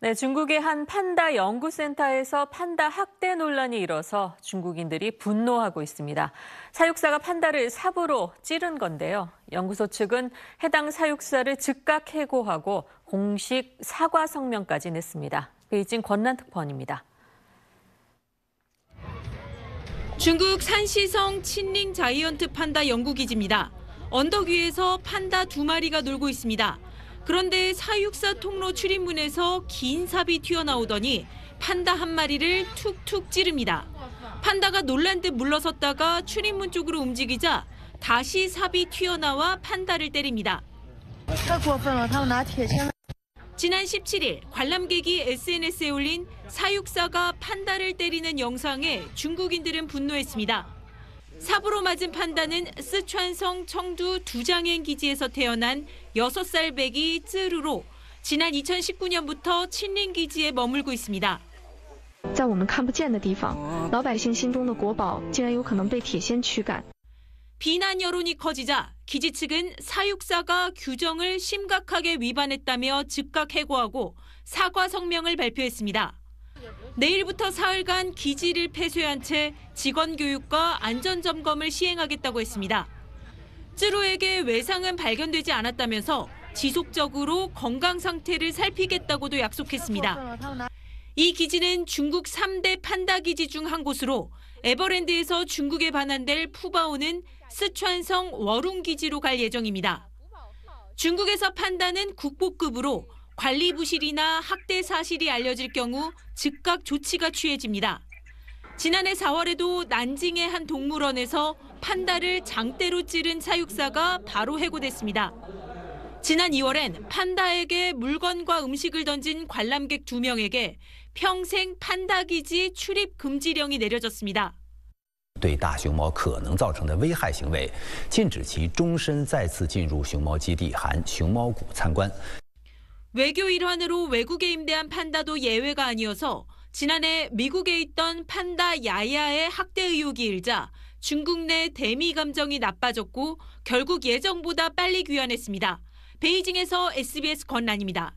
네, 중국의 한 판다 연구센터에서 판다 학대 논란이 일어서 중국인들이 분노하고 있습니다. 사육사가 판다를 삽으로 찌른 건데요. 연구소 측은 해당 사육사를 즉각 해고하고 공식 사과 성명까지 냈습니다. 베이징 권란특파원입니다. 중국 산시성 친링 자이언트 판다 연구기지입니다. 언덕 위에서 판다 두 마리가 놀고 있습니다. 그런데 사육사 통로 출입문에서 긴 삽이 튀어나오더니 판다 한 마리를 툭툭 찌릅니다. 판다가 놀란 듯 물러섰다가 출입문 쪽으로 움직이자 다시 삽이 튀어나와 판다를 때립니다. 지난 17일 관람객이 SNS에 올린 사육사가 판다를 때리는 영상에 중국인들은 분노했습니다. 사부로 맞은 판다는 쓰촨성 청두 두장행 기지에서 태어난 6살 백이 쯔루로 지난 2019년부터 친린 기지에 머물고 있습니다. 在我们看不见的地方，老百姓心中的国宝竟然有可能被铁锨驱赶。 비난 여론이 커지자 기지 측은 사육사가 규정을 심각하게 위반했다며 즉각 해고하고 사과 성명을 발표했습니다. 내일부터 사흘간 기지를 폐쇄한 채 직원 교육과 안전 점검을 시행하겠다고 했습니다. 쯔루에게 외상은 발견되지 않았다면서 지속적으로 건강 상태를 살피겠다고도 약속했습니다. 이 기지는 중국 3대 판다 기지 중 한 곳으로 에버랜드에서 중국에 반환될 푸바오는 스촨성 워룽 기지로 갈 예정입니다. 중국에서 판다는 국보급으로 관리 부실이나 학대 사실이 알려질 경우 즉각 조치가 취해집니다. 지난해 4월에도 난징의 한 동물원에서 판다를 장대로 찌른 사육사가 바로 해고됐습니다. 지난 2월엔 판다에게 물건과 음식을 던진 관람객 2명에게 평생 판다 기지 출입 금지령이 내려졌습니다. 对大熊猫可能造成的危害行为，禁止其终身再次进入熊猫基地含熊猫谷参观。 네, 외교 일환으로 외국에 임대한 판다도 예외가 아니어서 지난해 미국에 있던 판다 야야의 학대 의혹이 일자 중국 내 대미 감정이 나빠졌고 결국 예정보다 빨리 귀환했습니다. 베이징에서 SBS 권란입니다.